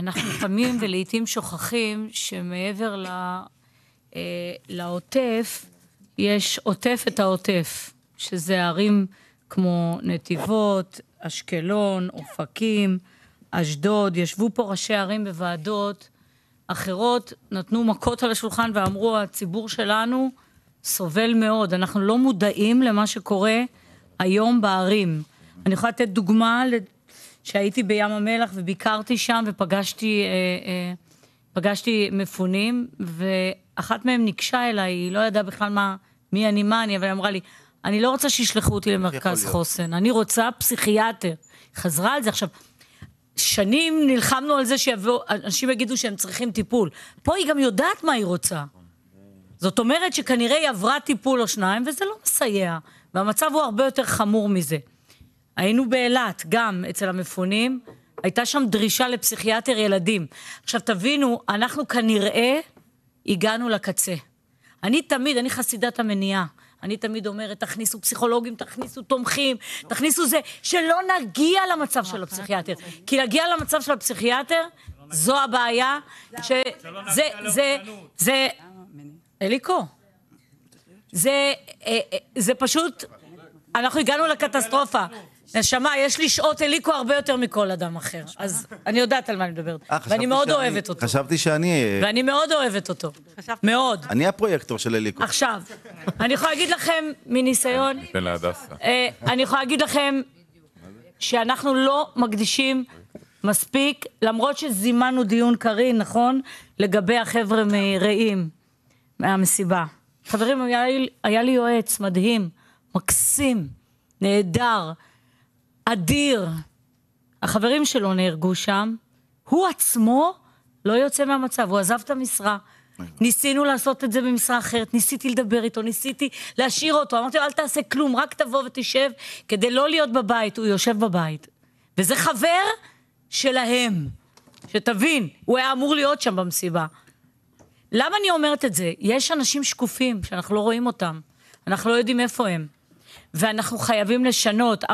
אנחנו לפעמים ולעיתים שוכחים שמעבר אה, לעוטף יש עוטף את העוטף שזה ערים כמו נתיבות, אשקלון, אופקים, אשדוד, ישבו פה ראשי ערים בוועדות אחרות, נתנו מכות על השולחן ואמרו הציבור שלנו סובל מאוד, אנחנו לא מודעים למה שקורה היום בערים. אני יכולה לתת דוגמה שהייתי בים המלח וביקרתי שם ופגשתי אה, אה, מפונים ואחת מהם ניגשה אליי, היא לא ידעה בכלל מה, מי אני, מה אני, אבל היא אמרה לי, אני לא רוצה שישלחו אותי למרכז חוסן, אני רוצה פסיכיאטר. חזרה על זה עכשיו. שנים נלחמנו על זה שיבואו, אנשים יגידו שהם צריכים טיפול. פה היא גם יודעת מה היא רוצה. זאת אומרת שכנראה היא עברה טיפול או שניים, וזה לא מסייע. והמצב הוא הרבה יותר חמור מזה. היינו באילת, גם אצל המפונים, הייתה שם דרישה לפסיכיאטר ילדים. עכשיו תבינו, אנחנו כנראה הגענו לקצה. אני תמיד, אני חסידת המניעה. אני תמיד אומרת, תכניסו פסיכולוגים, תכניסו תומכים, תכניסו זה, שלא נגיע למצב של אה, הפסיכיאטר. כי להגיע למצב של הפסיכיאטר, זו הבעיה, שזה, זה, זה, זה, אליקו, אה, אה, זה פשוט, אנחנו הגענו לקטסטרופה. נשמה, יש לי שעות אליקו הרבה יותר מכל אדם אחר. אז אני יודעת על מה אני מדברת. אה, אה, ואני מאוד אוהבת אותו. חשבתי שאני... ואני מאוד אוהבת אותו. מאוד. אני הפרויקטור של אליקו. עכשיו, אני יכולה להגיד לכם מניסיון... אה, אני יכולה להגיד לכם שאנחנו לא מקדישים מספיק, למרות שזימנו דיון קרין, נכון? לגבי החבר'ה מרעים, מהמסיבה. חברים, היה לי יועץ מדהים, מקסים, נהדר. אדיר. החברים שלו נהרגו שם, הוא עצמו לא יוצא מהמצב, הוא עזב את המשרה. ניסינו לעשות את זה במשרה אחרת, ניסיתי לדבר איתו, ניסיתי להשאיר אותו. אמרתי לו, אל תעשה כלום, רק תבוא ותשב, כדי לא להיות בבית. הוא יושב בבית. וזה חבר שלהם, שתבין, הוא היה אמור להיות שם במסיבה. למה אני אומרת את זה? יש אנשים שקופים שאנחנו לא רואים אותם, אנחנו לא יודעים איפה הם, ואנחנו חייבים לשנות.